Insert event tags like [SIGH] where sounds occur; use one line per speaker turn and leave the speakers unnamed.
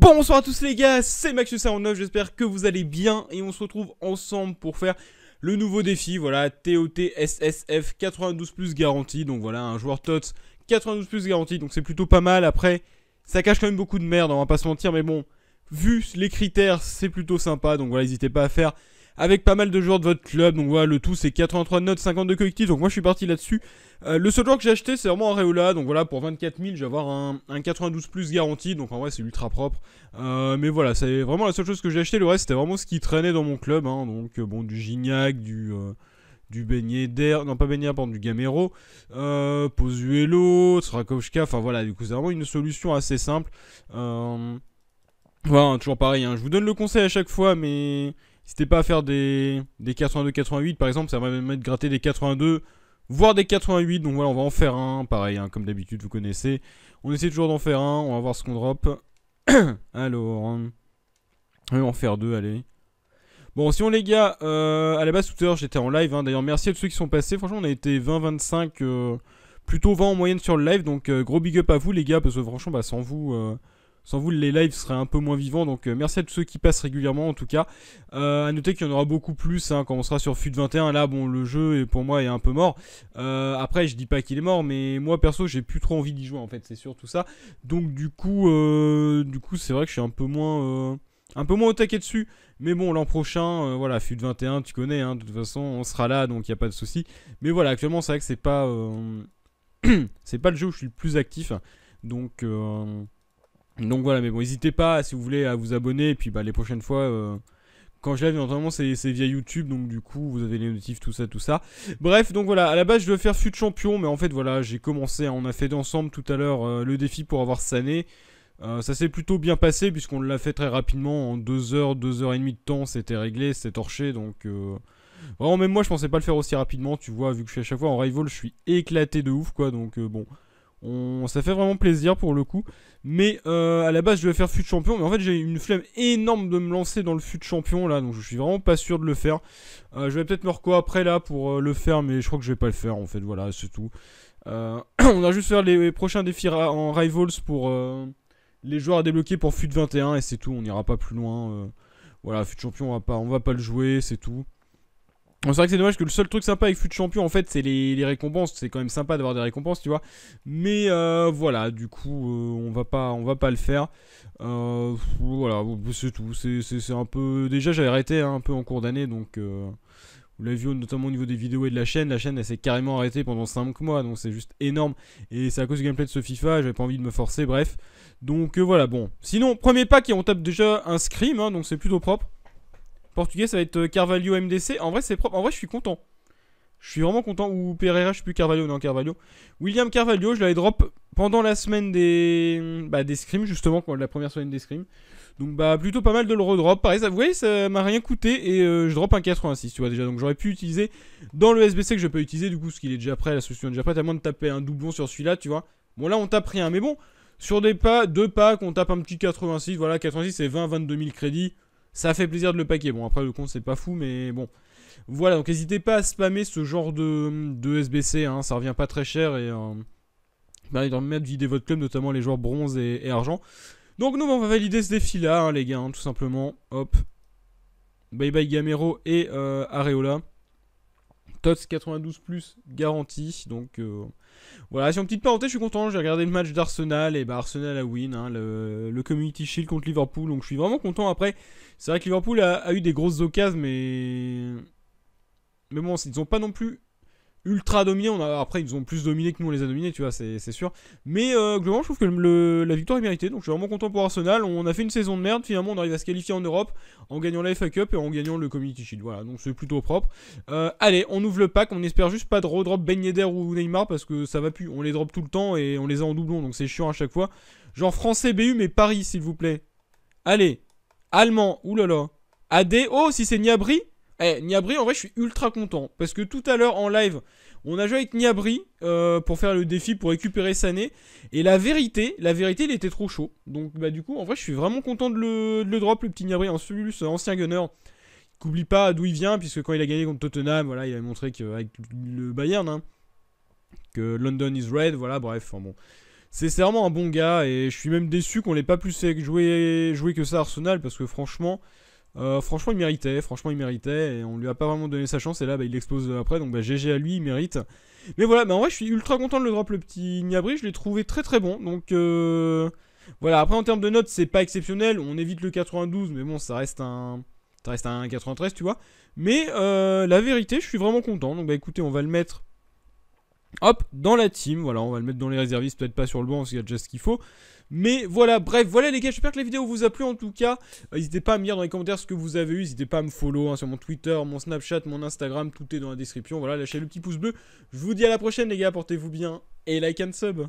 Bonsoir à tous les gars, c'est Maxus49, j'espère que vous allez bien et on se retrouve ensemble pour faire le nouveau défi, voilà, totssf 92 plus garanti, donc voilà, un joueur TOTS 92 plus garanti, donc c'est plutôt pas mal, après, ça cache quand même beaucoup de merde, on va pas se mentir, mais bon, vu les critères, c'est plutôt sympa. Donc voilà, n'hésitez pas à faire avec pas mal de joueurs de votre club. Donc voilà, le tout c'est 83 notes, 52 collectifs. Donc moi je suis parti là-dessus. Euh, le seul joueur que j'ai acheté c'est vraiment Areola Donc voilà, pour 24 000, je avoir un, 92 plus garanti. Donc en vrai c'est ultra propre. Euh, mais voilà, c'est vraiment la seule chose que j'ai acheté. Le reste c'était vraiment ce qui traînait dans mon club. Hein. Donc euh, bon, du Gignac, du. du beignet d'air, non pas beignet pardon, du Gamero, euh, Pozuelo, Srakovska, enfin voilà, du coup c'est vraiment une solution assez simple. Euh, voilà, hein, toujours pareil, hein. je vous donne le conseil à chaque fois, mais n'hésitez pas à faire des, des 82-88 par exemple, ça va même être gratter des 82, voire des 88, donc voilà, on va en faire un, pareil, hein, comme d'habitude, vous connaissez. On essaie toujours d'en faire un, on va voir ce qu'on drop. [COUGHS] Alors, on va en faire deux, allez. Bon, sinon les gars, euh, à la base tout à l'heure j'étais en live, d'ailleurs merci à tous ceux qui sont passés, franchement on a été 20-25, euh, plutôt 20 en moyenne sur le live, donc euh, gros big up à vous les gars, parce que franchement, bah, sans vous... Sans vous, les lives seraient un peu moins vivants. Donc euh, merci à tous ceux qui passent régulièrement en tout cas. A euh, à noter qu'il y en aura beaucoup plus hein, quand on sera sur FUT 21. Là, bon, le jeu est, pour moi est un peu mort. Euh, après, je dis pas qu'il est mort, mais moi perso, j'ai plus trop envie d'y jouer en fait, c'est sûr tout ça. Donc du coup, du coup, c'est vrai que je suis un peu moins un peu moins au taquet dessus. Mais bon, l'an prochain, voilà, FUT 21, tu connais, hein, de toute façon, on sera là, donc il n'y a pas de souci. Mais voilà, actuellement, c'est vrai que c'est pas, [CLEARS THROAT] c'est pas le jeu où je suis le plus actif. Donc, donc voilà, mais bon, n'hésitez pas si vous voulez à vous abonner. Et puis bah, les prochaines fois, euh, quand je lève, normalement c'est via YouTube. Donc du coup, vous avez les notifs, tout ça, tout ça. Bref, donc voilà, à la base je veux faire fut champion. Mais en fait, voilà, j'ai commencé. Hein, on a fait ensemble tout à l'heure euh, le défi pour avoir Sané. Euh, ça s'est plutôt bien passé puisqu'on l'a fait très rapidement. En 2 heures, 2 heures et demie de temps, c'était réglé, c'était torché. Donc vraiment, même moi je pensais pas le faire aussi rapidement. Tu vois, vu que je suis à chaque fois en rival, je suis éclaté de ouf quoi. Donc bon. On... Ça fait vraiment plaisir pour le coup. Mais euh, à la base, je vais faire fut champion. Mais en fait, j'ai une flemme énorme de me lancer dans le fut champion là. Donc, je suis vraiment pas sûr de le faire. Euh, je vais peut-être me reco après là pour euh, le faire. Mais je crois que je vais pas le faire en fait. Voilà, c'est tout. [CLEARS THROAT] on va juste faire les, prochains défis en Rivals pour les joueurs à débloquer pour fut 21. Et c'est tout. On n'ira pas plus loin. voilà, fut champion, on pas, on va pas le jouer. C'est tout. C'est vrai que c'est dommage que le seul truc sympa avec Fut Champion, en fait, c'est les, récompenses. C'est quand même sympa d'avoir des récompenses, tu vois. Mais euh, voilà, du coup, euh, on va pas, on va pas le faire. Euh, voilà, bah, c'est tout. C'est un peu. Déjà, j'avais arrêté hein, un peu en cours d'année, donc. vous l'avez vu notamment au niveau des vidéos et de la chaîne, la chaîne elle s'est carrément arrêtée pendant 5 mois, donc c'est juste énorme. Et c'est à cause du gameplay de ce FIFA, j'avais pas envie de me forcer, bref. Donc voilà, bon. Sinon, premier pack et on tape déjà un scream, hein, donc c'est plutôt propre. Portugais, ça va être euh, Carvalho MDC. En vrai, c'est propre. En vrai, je suis content. Je suis vraiment content. Ou Pereira, je suis plus Carvalho, non Carvalho. William Carvalho, je l'avais drop pendant la semaine des, mm, bah, des scrims, justement, la première semaine des scrims. Donc bah plutôt pas mal de le redrop. Pareil, vous voyez, ça m'a rien coûté et euh, je drop un 86, tu vois déjà. Donc j'aurais pu utiliser dans le SBC que je peux utiliser du coup, ce qu'il est déjà prêt, la solution déjà prête, à de taper un doublon sur celui-là, tu vois. Bon là on tape rien, mais bon, sur des pas, deux pas, qu'on tape un petit 86, voilà, 86 c'est 20, 22 000 crédits ça fait plaisir de le paquer. Bon, après, le compte, c'est pas fou, mais bon. Voilà, donc n'hésitez pas à spammer ce genre de, de SBC, hein. ça revient pas très cher et euh, permet bah, de mettre vider votre club, notamment les joueurs bronze et, argent. Donc nous, bah, on va valider ce défi-là, hein, les gars, hein, tout simplement. Hop. Bye bye Gamero et euh, Areola. TOTS 92 plus garantie Donc euh, voilà, sur une petite parenthèse, je suis content. J'ai regardé le match d'Arsenal et bah Arsenal a win, hein, le, Community Shield contre Liverpool. Donc je suis vraiment content. Après, c'est vrai que Liverpool a, eu des grosses occasions, mais mais bon, ils n'ont pas non plus ultra dominé, On a, après, ils ont plus dominé que nous, on les a dominés, tu vois, c'est sûr. Mais euh, globalement, je trouve que la victoire est méritée. Donc, je suis vraiment content pour Arsenal. On a fait une saison de merde. Finalement, on arrive à se qualifier en Europe en gagnant la FA Cup et en gagnant le Community Shield. Voilà, donc c'est plutôt propre. Euh, allez, on ouvre le pack. On espère juste pas de redrop Ben Yedder ou Neymar parce que ça va plus. On les drop tout le temps et on les a en doublon, donc c'est chiant à chaque fois. Genre français BU, mais Paris, s'il vous plaît. Allez, allemand, oulala. AD, oh, si c'est Niabri eh, Niabri, en vrai, je suis ultra content. Parce que tout à l'heure, en live, on a joué avec Niabri euh, pour faire le défi, pour récupérer Sané. Et la vérité, la vérité, il était trop chaud. Donc, bah, du coup, en vrai, je suis vraiment content de le, drop, le petit Niabri. En plus, ancien gunner, qu'oublie pas d'où il vient, puisque quand il a gagné contre Tottenham, voilà, il avait montré qu'avec le Bayern, hein, que London is red, voilà, bref, enfin bon. C'est vraiment un bon gars, et je suis même déçu qu'on l'ait pas plus joué, joué que ça à Arsenal, parce que franchement... Euh, franchement, il méritait. Franchement, il méritait. Et on lui a pas vraiment donné sa chance. Et là, bah, il explose euh, après. Donc, GG bah, à lui, il mérite. Mais voilà, bah, en vrai, je suis ultra content de le drop, le petit Niabri. Je l'ai trouvé très très bon. Donc, euh, voilà. Après, en termes de notes, c'est pas exceptionnel. On évite le 92, mais bon, ça reste un. Ça reste un 93, tu vois. Mais la vérité, je suis vraiment content. Donc, bah écoutez, on va le mettre Hop, dans la team, voilà, on va le mettre dans les réservistes, peut-être pas sur le banc parce qu'il y a déjà ce qu'il faut. Mais voilà, bref, voilà les gars, j'espère que la vidéo vous a plu en tout cas. Euh, n'hésitez pas à me dire dans les commentaires ce que vous avez eu, n'hésitez pas à me follow hein, sur mon Twitter, mon Snapchat, mon Instagram, tout est dans la description. Voilà, lâchez le petit pouce bleu. Je vous dis à la prochaine les gars, portez-vous bien et like and sub.